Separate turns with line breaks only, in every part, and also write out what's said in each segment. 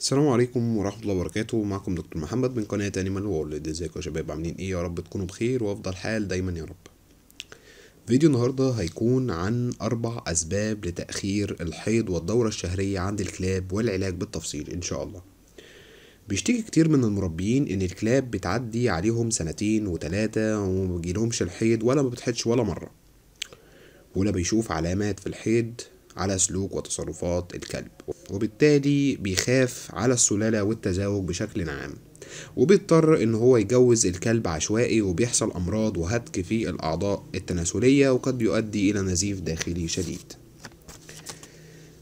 السلام عليكم ورحمة الله وبركاته معكم دكتور محمد من قناة أنيمال وورلد ازيكم يا شباب عاملين ايه يا رب تكونوا بخير وافضل حال دايما يا رب فيديو النهاردة هيكون عن أربع أسباب لتأخير الحيض والدورة الشهرية عند الكلاب والعلاج بالتفصيل إن شاء الله بيشتكي كتير من المربيين إن الكلاب بتعدي عليهم سنتين وتلاتة ومبيجيلهمش الحيض ولا ما بتحيضش ولا مرة ولا بيشوف علامات في الحيض على سلوك وتصرفات الكلب وبالتالي بيخاف على السلالة والتزاوج بشكل عام وبيضطر ان هو يجوز الكلب عشوائي وبيحصل امراض وهتك في الاعضاء التناسلية وقد يؤدي الى نزيف داخلي شديد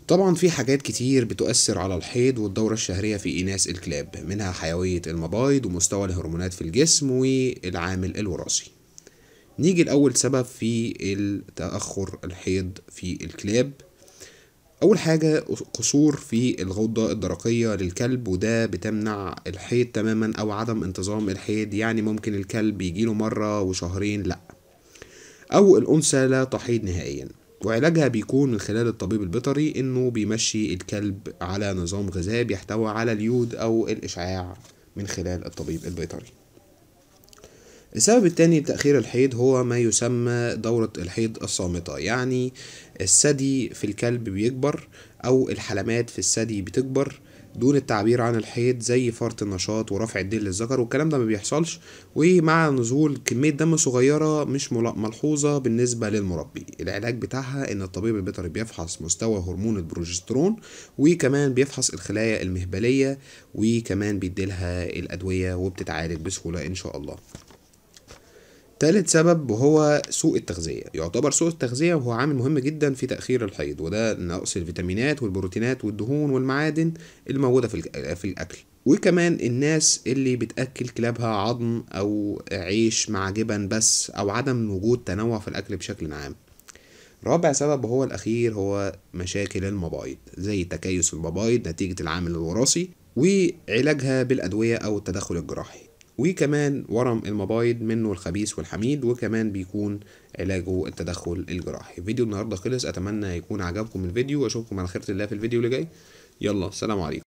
طبعا في حاجات كتير بتؤثر على الحيض والدورة الشهرية في إناث الكلاب منها حيوية المبايض ومستوى الهرمونات في الجسم والعامل الوراثي نيجي لأول سبب في التأخر الحيض في الكلاب أول حاجة قصور في الغدة الدرقية للكلب وده بتمنع الحيض تماما أو عدم انتظام الحيض يعني ممكن الكلب يجيله مرة وشهرين لأ أو الأنثى لا تحيض نهائيا وعلاجها بيكون من خلال الطبيب البيطري إنه بيمشي الكلب على نظام غذائي بيحتوي على اليود أو الإشعاع من خلال الطبيب البيطري السبب الثاني لتأخير الحيض هو ما يسمى دورة الحيض الصامتة يعني الثدي في الكلب بيكبر أو الحلمات في الثدي بتكبر دون التعبير عن الحيض زي فرط النشاط ورفع الدين للذكر والكلام ده ما بيحصلش ومع نزول كمية دم صغيرة مش ملحوظة بالنسبة للمربي العلاج بتاعها ان الطبيب البيطري بيفحص مستوى هرمون البروجسترون وكمان بيفحص الخلايا المهبلية وكمان بيديلها الأدوية وبتتعالج بسهولة إن شاء الله تالت سبب وهو سوء التغذية يعتبر سوء التغذية وهو عامل مهم جدا في تأخير الحيض وده نقص الفيتامينات والبروتينات والدهون والمعادن الموجودة في الأكل وكمان الناس اللي بتأكل كلابها عظم أو عيش مع جبن بس أو عدم وجود تنوع في الأكل بشكل عام رابع سبب هو الأخير هو مشاكل المبايض زي تكيس المبايض نتيجة العامل الوراثي وعلاجها بالأدوية أو التدخل الجراحي وكمان ورم المبايض منه الخبيث والحميد وكمان بيكون علاجه التدخل الجراحي فيديو النهارده خلص اتمنى يكون عجبكم الفيديو واشوفكم على خيرة الله في الفيديو اللي جاي يلا سلام عليكم